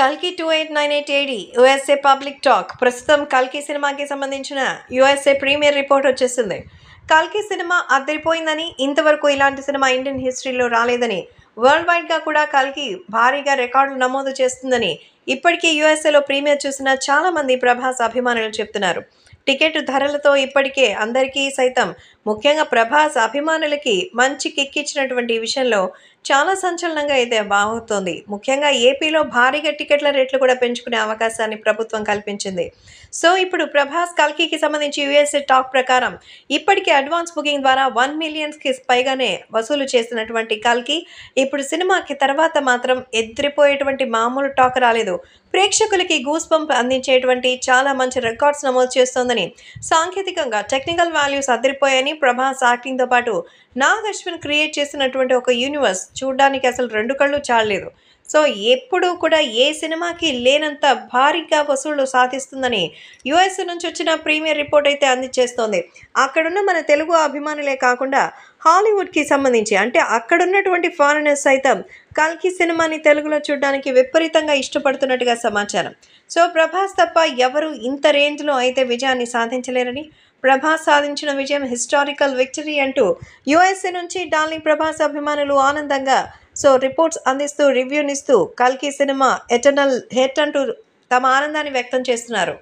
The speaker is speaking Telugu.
కల్కి two eight nine eight AD USA public talk ప్రస్తుతం కల్కి సినిమాకి సంబంధించిన యుఎస్ఏ ప్రీమియర్ రిపోర్ట్ వచ్చేసింది కల్కి సినిమా అద్దరిపోయిందని ఇంతవరకు ఇలాంటి సినిమా ఇండియన్ హిస్టరీలో రాలేదని వరల్డ్ వైడ్గా కూడా కల్కి భారీగా రికార్డులు నమోదు చేస్తుందని ఇప్పటికీ యుఎస్ఏలో ప్రీమియర్ చూసిన చాలామంది ప్రభాస్ అభిమానులు చెప్తున్నారు టికెట్ ధరలతో ఇప్పటికే అందరికీ సైతం ముఖ్యంగా ప్రభాస్ అభిమానులకి మంచి కిక్ ఇచ్చినటువంటి విషయంలో చాలా సంచలనంగా అయితే బాగుతుంది ముఖ్యంగా ఏపీలో భారీగా టికెట్ల రేట్లు కూడా పెంచుకునే అవకాశాన్ని ప్రభుత్వం కల్పించింది సో ఇప్పుడు ప్రభాస్ కల్కీకి సంబంధించి యుఎస్ఏ టాక్ ప్రకారం ఇప్పటికే అడ్వాన్స్ బుకింగ్ ద్వారా వన్ మిలియన్స్కి పైగానే వసూలు చేసినటువంటి కల్కి ఇప్పుడు సినిమాకి తర్వాత మాత్రం ఎదిరిపోయేటువంటి మామూలు టాక్ రాలేదు ప్రేక్షకులకి గూస్ పంప్ అందించేటువంటి చాలా మంచి రికార్డ్స్ నమోదు చేస్తోందని సాంకేతికంగా టెక్నికల్ వాల్యూస్ అదిరిపోయాయని ప్రభాస్ యాక్టింగ్తో పాటు నాగ్ అశ్విన్ క్రియేట్ చేసినటువంటి ఒక యూనివర్స్ చూడడానికి అసలు రెండు కళ్ళు చాలలేదు సో ఎప్పుడూ కూడా ఏ సినిమాకి లేనంత భారీగా వసూళ్లు సాధిస్తుందని యుఎస్ నుంచి వచ్చిన ప్రీమియర్ రిపోర్ట్ అయితే అందించేస్తోంది అక్కడున్న మన తెలుగు అభిమానులే కాకుండా హాలీవుడ్కి సంబంధించి అంటే అక్కడున్నటువంటి ఫారినర్స్ సైతం కల్కి సినిమాని తెలుగులో చూడడానికి విపరీతంగా ఇష్టపడుతున్నట్టుగా సమాచారం సో ప్రభాస్ తప్ప ఎవరు ఇంత రేంజ్లో అయితే విజయాన్ని సాధించలేరని ప్రభాస్ సాధించిన విజయం హిస్టారికల్ విక్టరీ అంటూ యుఎస్ఏ నుంచి డార్లింగ్ ప్రభాస్ అభిమానులు ఆనందంగా సో రిపోర్ట్స్ అందిస్తూ రివ్యూనిస్తూ కల్కి సినిమా ఎటర్నల్ హెట్ అంటూ తమ ఆనందాన్ని వ్యక్తం చేస్తున్నారు